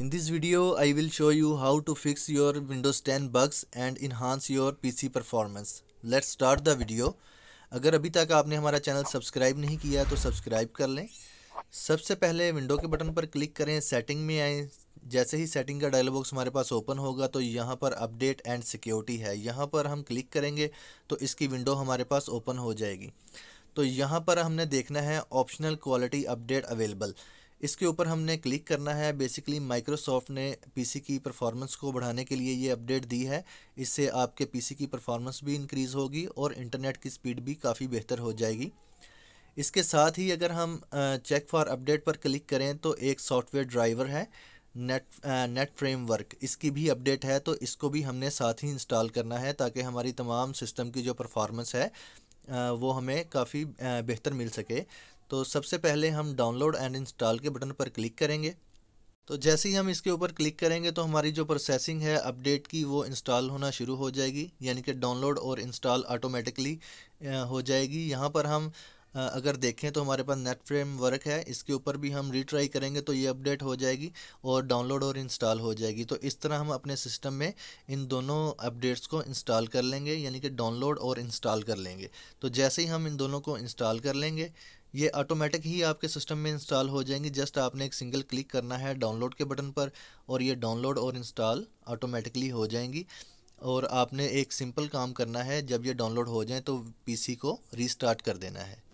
In this video, I will show you how to fix your Windows 10 bugs and enhance your PC performance. Let's start the video. अगर अभी तक आपने हमारा channel subscribe नहीं किया तो सब्सक्राइब कर लें सबसे पहले विंडो के बटन पर क्लिक करें सेटिंग में आएँ जैसे ही सेटिंग का डायलॉग बॉक्स हमारे पास ओपन होगा तो यहाँ पर अपडेट एंड सिक्योरिटी है यहाँ पर हम क्लिक करेंगे तो इसकी विंडो हमारे पास ओपन हो जाएगी तो यहाँ पर हमने देखना है ऑप्शनल क्वालिटी अपडेट अवेलेबल इसके ऊपर हमने क्लिक करना है बेसिकली माइक्रोसॉफ्ट ने पीसी की परफॉर्मेंस को बढ़ाने के लिए ये अपडेट दी है इससे आपके पीसी की परफॉर्मेंस भी इंक्रीज़ होगी और इंटरनेट की स्पीड भी काफ़ी बेहतर हो जाएगी इसके साथ ही अगर हम चेक फॉर अपडेट पर क्लिक करें तो एक सॉफ्टवेयर ड्राइवर है नेट नेट फ्रेमवर्क इसकी भी अपडेट है तो इसको भी हमने साथ ही इंस्टॉल करना है ताकि हमारी तमाम सिस्टम की जो परफॉर्मेंस है वो हमें काफ़ी बेहतर मिल सके तो सबसे पहले हम डाउनलोड एंड इंस्टॉल के बटन पर क्लिक करेंगे तो जैसे ही हम इसके ऊपर क्लिक करेंगे तो हमारी जो प्रोसेसिंग है अपडेट की वो इंस्टॉल होना शुरू हो जाएगी यानी कि डाउनलोड और इंस्टॉल ऑटोमेटिकली हो जाएगी यहाँ पर हम अगर देखें तो हमारे पास नेट फ्रेम वर्क है इसके ऊपर भी हम रीट्राई करेंगे तो ये अपडेट हो जाएगी और डाउनलोड और इंस्टॉल हो जाएगी तो इस तरह हम अपने सिस्टम में इन दोनों अपडेट्स को इंस्टॉल कर लेंगे यानी कि डाउनलोड और इंस्टॉल कर लेंगे तो जैसे ही हम इन दोनों को इंस्टॉल कर लेंगे ये ऑटोमेटिक ही आपके सिस्टम में इंस्टॉल हो जाएंगी जस्ट आपने एक सिंगल क्लिक करना है डाउनलोड के बटन पर और ये डाउनलोड और इंस्टॉल ऑटोमेटिकली हो जाएंगी और आपने एक सिंपल काम करना है जब ये डाउनलोड हो जाए तो पीसी को रीस्टार्ट कर देना है